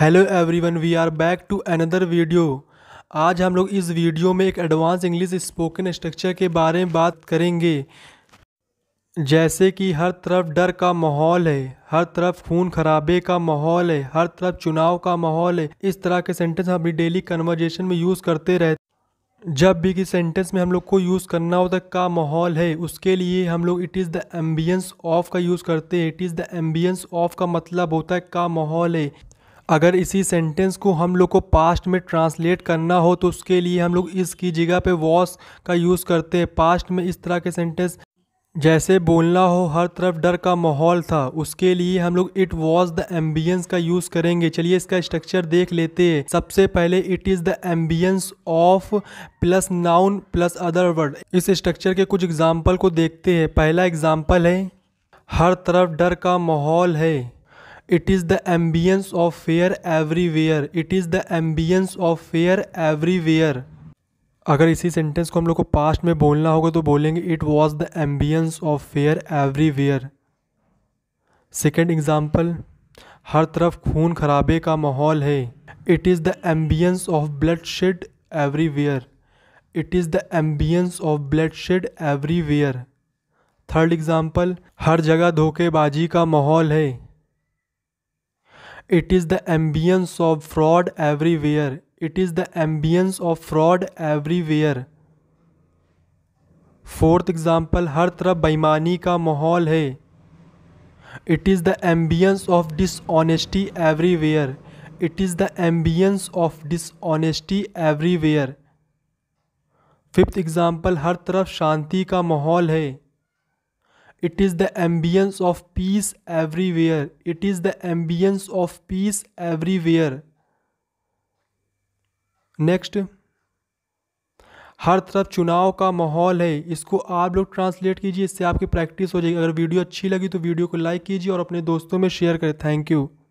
hello everyone we are back to another video आज हम लोग इस वीडियो में एक एडवांस इंग्लिश स्पोकन स्ट्रक्चर के बारे में बात करेंगे जैसे कि हर तरफ डर का माहौल है हर तरफ खून खराबे का माहौल है हर तरफ चुनाव का माहौल है इस तरह के सेंटेंस हम अपनी डेली कन्वर्जेशन में यूज़ करते रहते जब भी किसी सेंटेंस में हम लोग को यूज़ करना होता का माहौल है उसके लिए हम लोग it is the ambience of का यूज़ करते हैं it is the ambience of का मतलब होता है का माहौल है अगर इसी सेंटेंस को हम लोग को पास्ट में ट्रांसलेट करना हो तो उसके लिए हम लोग इसकी जगह पे वॉस का यूज़ करते हैं पास्ट में इस तरह के सेंटेंस जैसे बोलना हो हर तरफ डर का माहौल था उसके लिए हम लोग इट वॉज द एम्बियंस का यूज़ करेंगे चलिए इसका स्ट्रक्चर देख लेते हैं सबसे पहले it is the ambience of plus noun plus other word इस स्ट्रक्चर के कुछ एग्जाम्पल को देखते हैं पहला एग्जाम्पल है हर तरफ डर का माहौल है it is the ambience of fear everywhere it is the ambience of fear everywhere अगर इसी सेंटेंस को हम लोग को पास्ट में बोलना होगा तो बोलेंगे it was the ambience of fear everywhere second example हर तरफ खून खराबे का माहौल है it is the ambience of bloodshed everywhere it is the ambience of bloodshed everywhere third example हर जगह धोखेबाजी का माहौल है it is the ambience of fraud everywhere it is the ambience of fraud everywhere fourth example हर तरफ बेईमानी का माहौल है it is the ambience of dishonesty everywhere it is the ambience of dishonesty everywhere fifth example हर तरफ शांति का माहौल है it is the ambience of peace everywhere it is the ambience of peace everywhere next हर तरफ चुनाव का माहौल है इसको आप लोग ट्रांसलेट कीजिए इससे आपकी प्रैक्टिस हो जाएगी अगर वीडियो अच्छी लगी तो वीडियो को लाइक कीजिए और अपने दोस्तों में शेयर करें थैंक यू